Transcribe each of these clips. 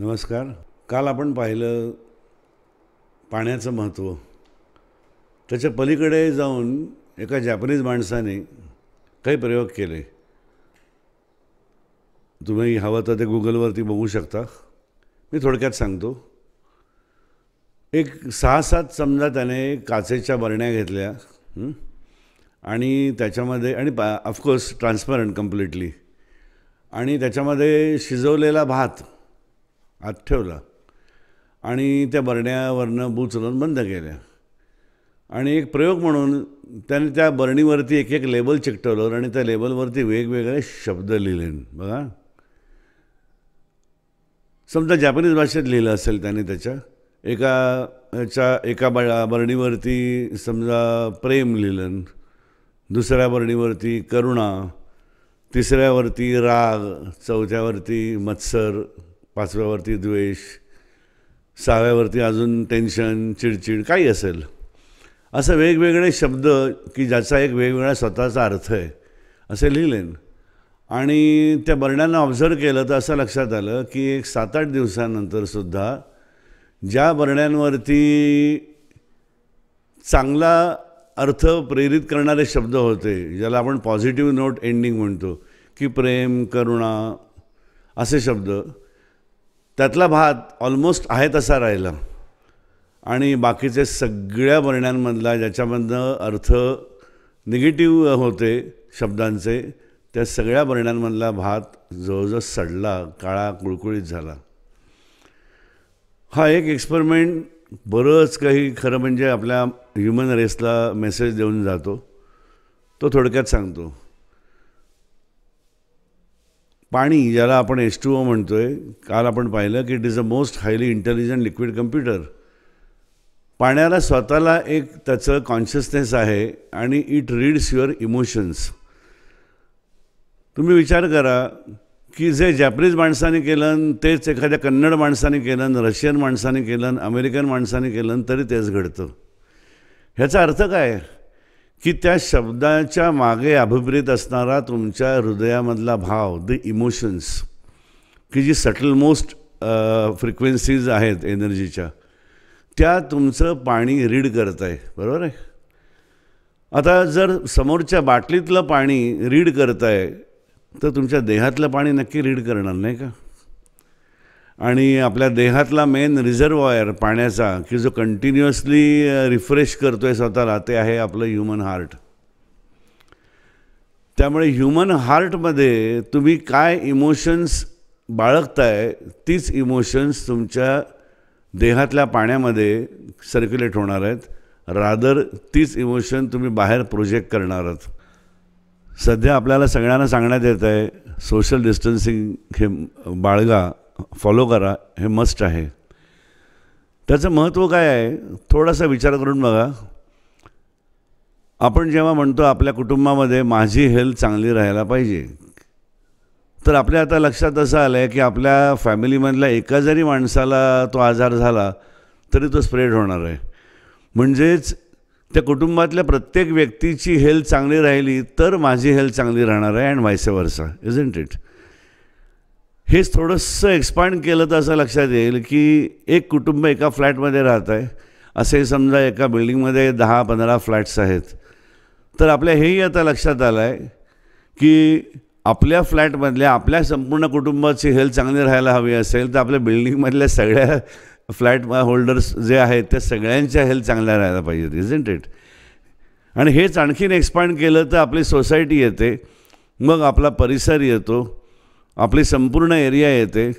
नमस्कार काल आपण पाहिलं पाण्याचं महत्त्व त्याच्या पलीकडे जाऊन एका जॅपनीज माणसाने काही प्रयोग केले तुम्ही हवं तर ते गुगलवरती बघू शकता मी थोडक्यात सांगतो एक सहा सात समजा त्याने काचेच्या बरण्या घेतल्या आणि त्याच्यामध्ये आणि पा ऑफकोर्स ट्रान्सपरंट कम्प्लिटली आणि त्याच्यामध्ये शिजवलेला भात आत ठेवला आणि त्या बरण्यावरनं बू बंद केल्या आणि एक प्रयोग म्हणून त्याने त्या बरणीवरती एक एक लेबल चिकटवलं आणि त्या लेबलवरती वेगवेगळे शब्द लिहिले बघा समजा जॅपनीज भाषेत लिहिलं असेल त्याने त्याच्या एका ह्याच्या एका बा बरणीवरती समजा प्रेम लिहिलं दुसऱ्या बरणीवरती करुणा तिसऱ्यावरती राग चौथ्यावरती मत्सर पाचव्यावरती द्वेष सहाव्यावरती अजून टेन्शन चिडचिड काही असेल असं वेगवेगळे शब्द की ज्याचा एक वेगवेगळा स्वतःचा अर्थ आहे असे लिहिलेन आणि त्या बरण्यांना ऑब्झर्व केलं तर असं लक्षात आलं की एक सात आठ दिवसानंतरसुद्धा ज्या बरण्यांवरती चांगला अर्थ प्रेरित करणारे शब्द होते ज्याला आपण पॉझिटिव्ह नोट एंडिंग म्हणतो की प्रेम करुणा असे शब्द त्यातला भात ऑलमोस्ट आहे तसा राहिला आणि बाकीचे सगळ्या वर्ण्यांमधला ज्याच्यामधनं अर्थ निगेटिव्ह होते शब्दांचे त्या सगळ्या वर्ण्यांमधला भात जवळजवळ सडला काळा कुळकुळीत झाला हा एक एक्सपेरिमेंट बरंच काही खरं म्हणजे आपल्या ह्युमन रेसला मेसेज देऊन जातो तो थोडक्यात सांगतो पाणी ज्याला आपण एस टू ओ म्हणतोय काल आपण पाहिलं की it is a most highly intelligent liquid computer पाण्याला स्वतःला एक त्याचं कॉन्शियसनेस आहे आणि इट रीड्स युअर इमोशन्स तुम्ही विचार करा की जे जॅपनीज माणसाने केलं तेच एखाद्या कन्नड माणसाने केलं रशियन माणसाने केलं अमेरिकन माणसाने केलं तरी तेच घडतं ह्याचा अर्थ काय की त्या शब्दाच्या मागे अभिप्रेत असणारा तुमच्या हृदयामधला भाव द इमोशन्स की जी सटल मोस्ट फ्रिक्वेन्सीज आहेत एनर्जीच्या त्या तुमचं पाणी रीड करत आहे बरोबर आहे आता जर समोरच्या बाटलीतलं पाणी रीड करत आहे तर तुमच्या देहातलं पाणी नक्की रीड करणार नाही का आणि आपल्या देहातला मेन रिझर्वॉयर पाण्याचा की जो कंटिन्युअसली रिफ्रेश करतो आहे स्वतःला ते आहे आपलं ह्युमन हार्ट त्यामुळे ह्युमन हार्टमध्ये तुम्ही काय इमोशन्स बाळगताय तीच इमोशन्स तुमच्या देहातल्या पाण्यामध्ये सर्क्युलेट होणार आहेत रादर तीच इमोशन तुम्ही बाहेर प्रोजेक्ट करणार आहात सध्या आपल्याला सगळ्यांना सांगण्यात येत आहे सोशल डिस्टन्सिंग हे बाळगा फॉलो करा हे मस्ट आहे त्याचं महत्त्व काय आहे थोडासा विचार करून बघा आपण जेव्हा म्हणतो आपल्या कुटुंबामध्ये माझी हेल्थ चांगली राहायला पाहिजे तर आपल्या आता लक्षात असं आलं आहे की आपल्या फॅमिलीमधल्या एका जरी माणसाला तो आजार झाला तरी तो स्प्रेड होणार आहे म्हणजेच त्या कुटुंबातल्या प्रत्येक व्यक्तीची हेल्थ चांगली राहिली तर माझी हेल्थ चांगली राहणार आहे and vice versa isn't it हेच थोडंसं एक्सपांड केलं तर असं लक्षात येईल की एक कुटुंब एका फ्लॅटमध्ये राहत आहे असे समजा एका बिल्डिंगमध्ये दहा पंधरा फ्लॅट्स आहेत तर आपल्या हेही आता लक्षात आलं आहे की आपल्या फ्लॅटमधल्या आपल्या संपूर्ण कुटुंबाची हेल्थ चांगली राहायला हवी असेल तर आपल्या बिल्डिंगमधल्या सगळ्या फ्लॅट होल्डर्स जे आहेत त्या सगळ्यांच्या हेल्थ चांगल्या राहायला पाहिजे इजंट इट आणि हेच आणखीन एक्सपांड केलं तर आपली सोसायटी येते मग आपला परिसर येतो आपली संपूर्ण एरिया येते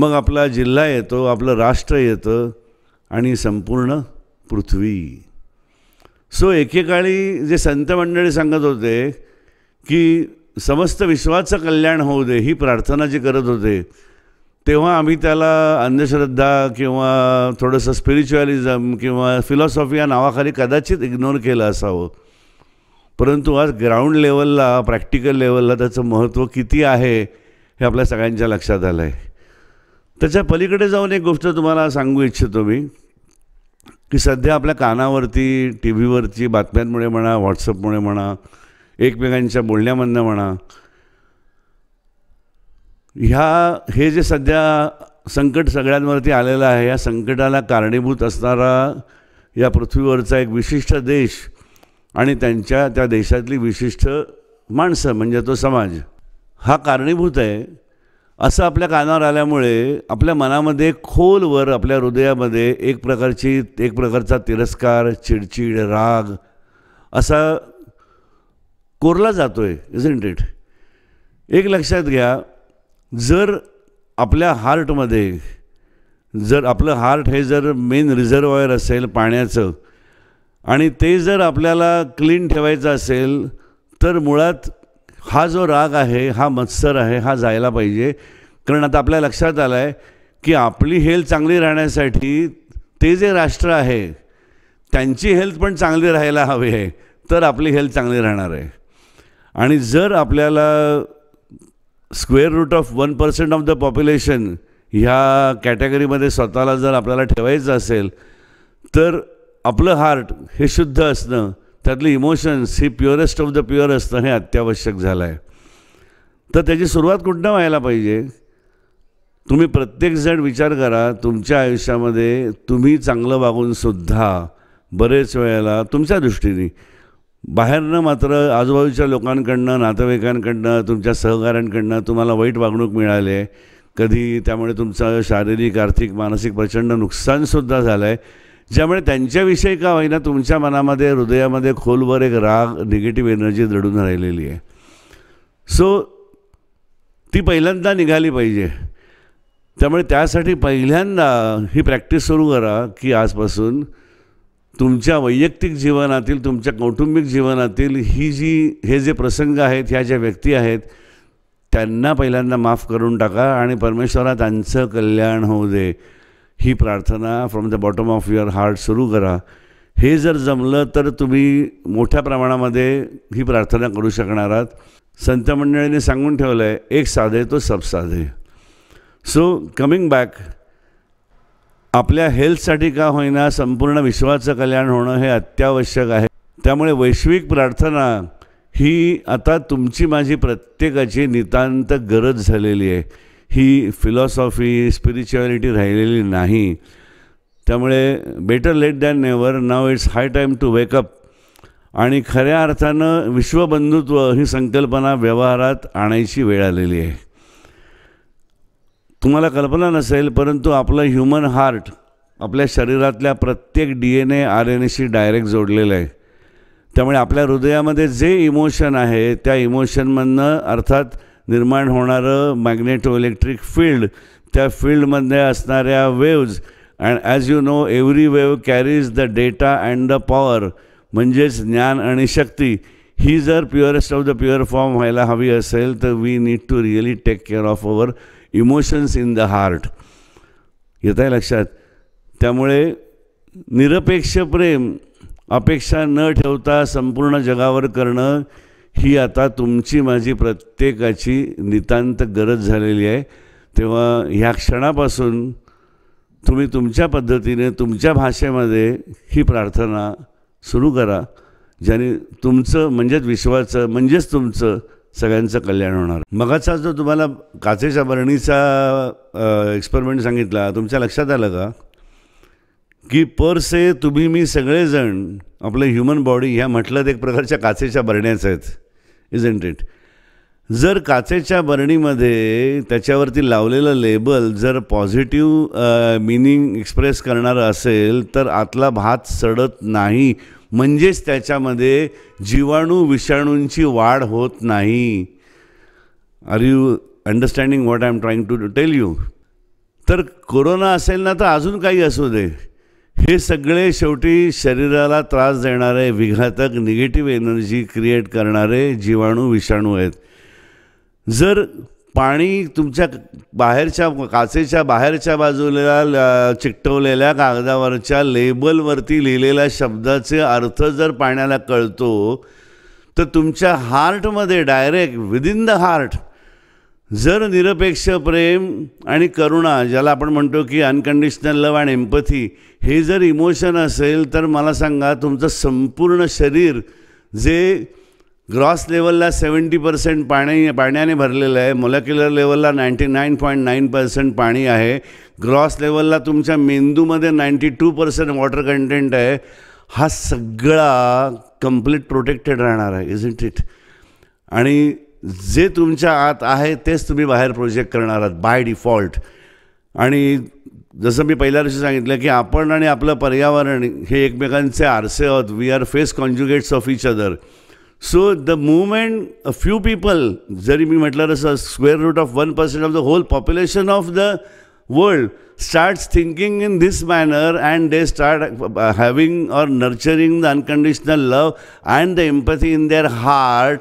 मग आपला जिल्हा येतो आपलं राष्ट्र येतं आणि संपूर्ण पृथ्वी सो एकेकाळी जे संत मंडळी सांगत होते की समस्त विश्वाचं कल्याण होऊ दे ही प्रार्थना जी करत होते तेव्हा आम्ही त्याला अंधश्रद्धा किंवा थोडंसं स्पिरिच्युअलिझम किंवा फिलॉसॉफी या नावाखाली कदाचित इग्नोर केलं असावं परंतु आज ग्राउंड लेवलला प्रॅक्टिकल लेवलला त्याचं महत्त्व किती आहे हे आपल्या सगळ्यांच्या लक्षात आलं आहे त्याच्या पलीकडे जाऊन एक गोष्ट तुम्हाला सांगू इच्छितो मी की सध्या आपल्या कानावरती टी व्हीवरची बातम्यांमुळे म्हणा व्हॉट्सअपमुळे म्हणा एकमेकांच्या बोलण्यामधनं म्हणा ह्या हे जे सध्या संकट सगळ्यांवरती आलेलं आहे या संकटाला कारणीभूत असणारा या पृथ्वीवरचा एक विशिष्ट देश आणि त्यांच्या त्या देशातली विशिष्ट माणसं म्हणजे तो समाज हा कारणीभूत आहे असं आपल्या कानावर आल्यामुळे आपल्या मनामध्ये खोलवर आपल्या हृदयामध्ये एक प्रकारची एक प्रकारचा तिरस्कार चिडचिड राग असा कोरला जातो आहे इजंट इट एक लक्षात घ्या जर आपल्या हार्टमध्ये जर आपलं हार्ट हे जर मेन रिझर्वॉयर असेल पाण्याचं आणि ते जर आपल्याला क्लीन ठेवायचं असेल तर मुळात हा जो राग आहे हा मत्सर आहे हा जायला पाहिजे कारण आता आपल्या लक्षात आलं आहे की आपली हेल्थ चांगली राहण्यासाठी ते जे राष्ट्र आहे त्यांची हेल्थ पण चांगली राहायला हवी आहे तर आपली हेल्थ चांगली राहणार आहे आणि जर आपल्याला square root of one percent of the population ह्या कॅटेगरीमध्ये स्वतःला जर आपल्याला ठेवायचं असेल तर आपलं हार्ट हे शुद्ध असणं त्यातली इमोशन्स ही प्युअरेस्ट ऑफ द प्युअर असतं हे अत्यावश्यक झालं आहे तर त्याची सुरुवात कुठनं व्हायला पाहिजे तुम्ही प्रत्येकजण विचार करा तुमच्या आयुष्यामध्ये तुम्ही चांगलं वागूनसुद्धा बरेच वेळेला तुमच्या दृष्टीने बाहेरनं मात्र आजूबाजूच्या लोकांकडनं नातेवाईकांकडनं तुमच्या सहकाऱ्यांकडनं तुम्हाला वाईट वागणूक मिळाली कधी त्यामुळे तुमचं शारीरिक आर्थिक मानसिक प्रचंड नुकसानसुद्धा झालं आहे ज्यामुळे त्यांच्याविषयी का होईना तुमच्या मनामध्ये हृदयामध्ये खोलवर एक राग निगेटिव्ह एनर्जी दडून राहिलेली आहे सो ती पहिल्यांदा निघाली पाहिजे त्यामुळे त्यासाठी पहिल्यांदा ही प्रॅक्टिस सुरू करा की आजपासून तुमच्या वैयक्तिक जीवनातील तुमच्या कौटुंबिक जीवनातील ही जी हे जे प्रसंग आहेत ह्या ज्या व्यक्ती आहेत त्यांना पहिल्यांदा माफ करून टाका आणि परमेश्वरा त्यांचं कल्याण होऊ दे ही प्रार्थना from the bottom of your heart सुरू करा हे जर जमलं तर तुम्ही मोठ्या प्रमाणामध्ये ही प्रार्थना करू शकणार आहात संत मंडळीने सांगून ठेवलं आहे एक साधे तो सब साधे सो कमिंग बॅक आपल्या हेल्थसाठी का होईना संपूर्ण विश्वाचं कल्याण होणं हे अत्यावश्यक आहे त्यामुळे वैश्विक प्रार्थना ही आता तुमची माझी प्रत्येकाची नितांत गरज झालेली आहे ही फिलॉसॉफी स्पिरिच्युअलिटी राहिलेली नाही त्यामुळे better late than never now it's high time to wake up आणि खऱ्या अर्थानं विश्वबंधुत्व ही संकल्पना व्यवहारात आणायची वेळ आलेली आहे तुम्हाला कल्पना नसेल परंतु आपलं ह्युमन हार्ट आपल्या शरीरातल्या प्रत्येक D N A R N एशी डायरेक्ट जोडलेलं आहे त्यामुळे आपल्या हृदयामध्ये जे इमोशन आहे त्या इमोशनमधनं अर्थात निर्माण होणारं मॅग्नेटो इलेक्ट्रिक फील्ड त्या फील्डमध्ये असणाऱ्या waves and as you know every wave carries the data and the power म्हणजेच ज्ञान आणि शक्ती ही जर purest of the pure form व्हायला हवी असेल तर we need to really take care of our emotions in the heart येत आहे लक्षात त्यामुळे निरपेक्ष प्रेम अपेक्षा न ठेवता संपूर्ण जगावर करणं ही आता तुमची माझी प्रत्येकाची नितांत गरज झालेली आहे तेव्हा ह्या क्षणापासून तुम्ही तुमच्या पद्धतीने तुमच्या भाषेमध्ये ही प्रार्थना सुरू करा ज्याने तुमचं म्हणजेच विश्वाचं म्हणजेच तुमचं सगळ्यांचं कल्याण होणार मगाचा जो तुम्हाला काचेच्या बरणीचा एक्सपेरिमेंट सांगितला तुमच्या लक्षात आलं का की पर से तुम्ही मी सगळेजण आपलं ह्युमन बॉडी ह्या म्हटलं एक प्रकारच्या काचेच्या बरण्याचं आहेत इजंट इट जर काचेच्या बरणीमध्ये त्याच्यावरती लावलेलं लेबल जर पॉझिटिव्ह मिनिंग एक्सप्रेस करणारं असेल तर आतला भात सडत नाही म्हणजेच त्याच्यामध्ये जीवाणू विषाणूंची वाढ होत नाही are you understanding what I am trying to tell you तर कोरोना असेल ना तर अजून काही असू दे हे सगळे शेवटी शरीराला त्रास देणारे विघातक निगेटिव्ह एनर्जी क्रिएट करणारे जीवाणू विषाणू आहेत जर पाणी तुमच्या बाहेरच्या काचेच्या बाहेरच्या बाजूला चिकटवलेल्या कागदावरच्या लेबलवरती लिहिलेल्या शब्दाचे अर्थ जर पाण्याला कळतो तर तुमच्या हार्टमध्ये डायरेक्ट विदिन द हार्ट जर निरपेक्ष प्रेम आणि करुणा ज्याला आपण म्हणतो की अनकंडिशनल लव आणि एम्पथी हे जर इमोशन असेल तर मला सांगा तुमचं संपूर्ण शरीर जे ग्रॉस लेवलला सेवन्टी पर्सेंट पाणी पाण्याने भरलेलं आहे मोलॅक्युलर लेवलला ninety nine point nine percent पाणी आहे ग्रॉस लेवलला तुमच्या मेंदूमध्ये ninety two percent water content आहे हा सगळा कम्प्लीट प्रोटेक्टेड राहणार आहे इज इट इट आणि जे तुमच्या आत आहे तेच तुम्ही बाहेर प्रोजेक्ट करणार आहात बाय डिफॉल्ट आणि जसं मी पहिल्या दिवशी सांगितलं की आपण आणि आपलं पर्यावरण हे एकमेकांचे आरसे आहोत we are phase conjugates of each other so the movement a few people जरी मी म्हटलं तसं square root of one percent of the whole population of the world starts thinking in this manner and they start having or nurturing the unconditional love and the empathy in their heart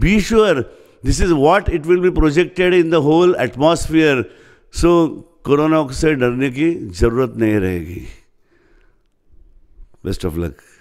be sure this is what it will be projected in the whole atmosphere so corona डरने की जरूरत नहीं रहेगी best of luck